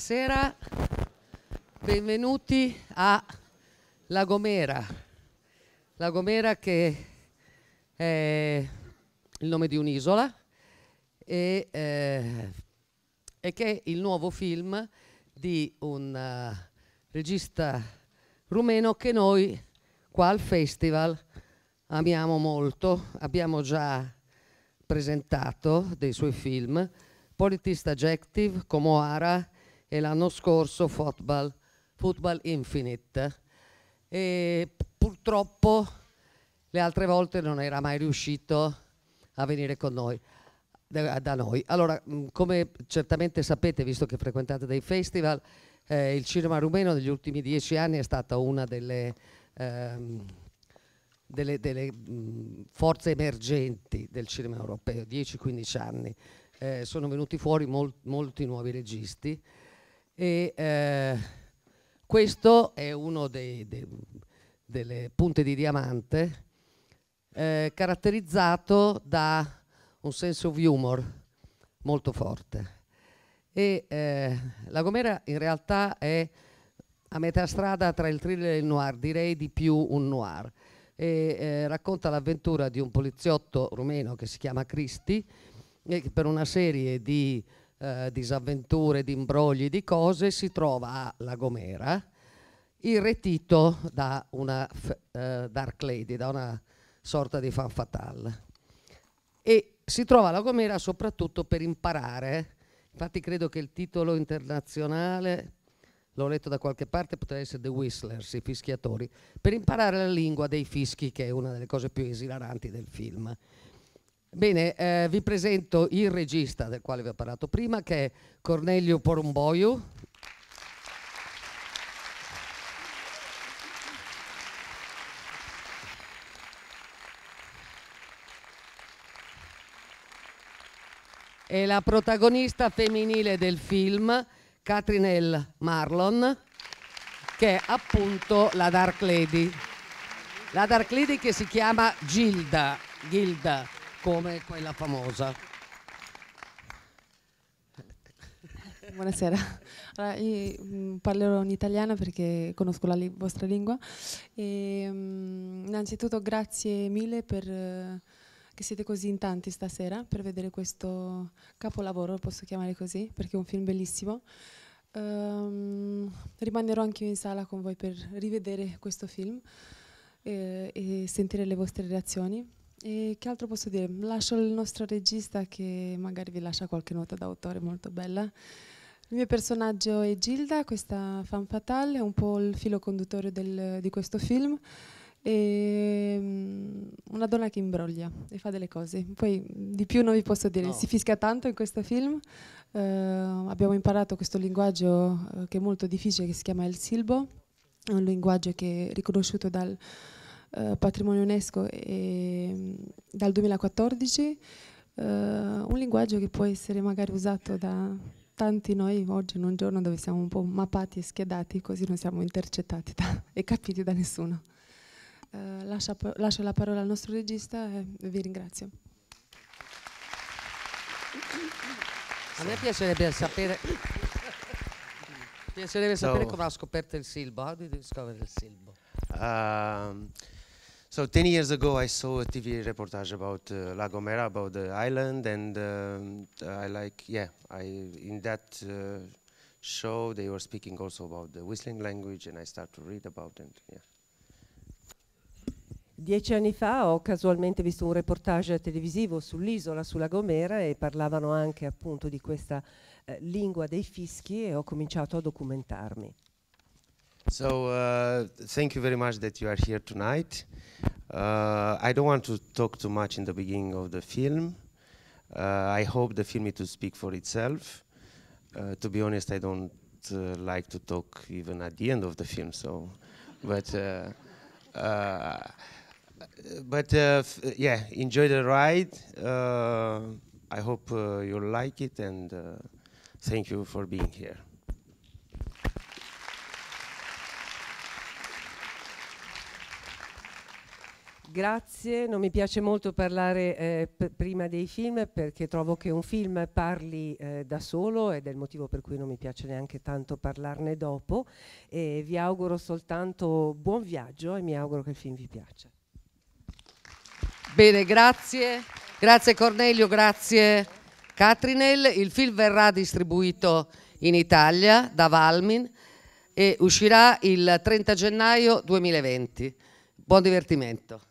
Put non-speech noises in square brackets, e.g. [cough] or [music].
Buonasera, benvenuti a La Gomera. La Gomera che è il nome di un'isola e, eh, e, che è il nuovo film di un uh, regista rumeno che noi qua al festival amiamo molto, abbiamo già presentato dei suoi film, Politista Adjective, Comoara, e l'anno scorso Football, Football Infinite. E purtroppo le altre volte non era mai riuscito a venire con noi, da, noi. Allora, come certamente sapete, visto che frequentate dei festival, eh, il cinema rumeno negli ultimi dieci anni è stata una delle, ehm, delle, delle mh, forze emergenti del cinema europeo, 10-15 anni. Eh, sono venuti fuori molt, molti nuovi registi e, eh, questo è uno dei, dei, delle punte di diamante eh, caratterizzato da un senso di humor molto forte. E, eh, la Gomera in realtà è a metà strada tra il thriller e il noir, direi di più un noir. E, eh, racconta l'avventura di un poliziotto rumeno che si chiama Cristi eh, che per una serie di eh, disavventure, di imbrogli, di cose, si trova a La Gomera, irretito da una eh, Dark Lady, da una sorta di fan fatale. E si trova a La Gomera soprattutto per imparare, infatti credo che il titolo internazionale l'ho letto da qualche parte, potrebbe essere The Whistlers, i fischiatori, per imparare la lingua dei fischi, che è una delle cose più esilaranti del film. Bene, eh, vi presento il regista del quale vi ho parlato prima, che è Cornelio Porumboio. E la protagonista femminile del film, Catrinelle Marlon, che è appunto la Dark Lady. La Dark Lady che si chiama Gilda. Gilda come quella famosa. Buonasera, allora, io mm, parlerò in italiano perché conosco la li vostra lingua. E, um, innanzitutto grazie mille per, uh, che siete così in tanti stasera per vedere questo capolavoro, lo posso chiamare così, perché è un film bellissimo. Um, ehm, rimanerò anche io in sala con voi per rivedere questo film eh, e sentire le vostre reazioni. E che altro posso dire? Lascio il nostro regista che magari vi lascia qualche nota d'autore molto bella. Il mio personaggio è Gilda, questa fan fatale, è un po' il filo conduttore del, di questo film. È mm, una donna che imbroglia e fa delle cose. Poi di più non vi posso dire, no. si fischia tanto in questo film. Uh, abbiamo imparato questo linguaggio uh, che è molto difficile, che si chiama il silbo, è un linguaggio che è riconosciuto dal, eh, patrimonio UNESCO e, ehm, dal 2014, eh, un linguaggio che può essere magari usato da tanti noi oggi in un giorno dove siamo un po' mappati e schedati così non siamo intercettati da, [laughs] e capiti da nessuno. Eh, lascia, lascio la parola al nostro regista e vi ringrazio. A me piacerebbe sapere, piacerebbe sapere come ha scoperto il silbo. How did you discover il silbo? Um, So 10 years ago, I saw a TV reportage about uh, La Gomera, about the island, and um, I like, yeah, I in that uh, show they were speaking also about the whistling language, and I start to read about it. Yeah. Dieci anni fa ho casualmente visto un reportage televisivo sull'isola, sulla Gomera, e parlavano anche appunto di questa eh, lingua dei fischi e ho cominciato a documentarmi. So uh, thank you very much that you are here tonight. Uh, I don't want to talk too much in the beginning of the film. Uh, I hope the film to speak for itself. Uh, to be honest, I don't uh, like to talk even at the end of the film. So, but uh, but yeah, enjoy the ride. I hope you like it, and thank you for being here. Grazie, non mi piace molto parlare eh, prima dei film perché trovo che un film parli eh, da solo ed è il motivo per cui non mi piace neanche tanto parlarne dopo e vi auguro soltanto buon viaggio e mi auguro che il film vi piaccia. Bene, grazie. Grazie Cornelio, grazie Catrinel. Il film verrà distribuito in Italia da Valmin e uscirà il 30 gennaio 2020. Buon divertimento.